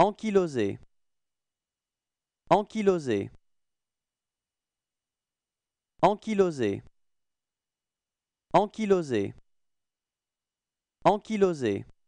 Ankylosé. Ankylosé. Ankylosé. Ankylosé. Ankylosé.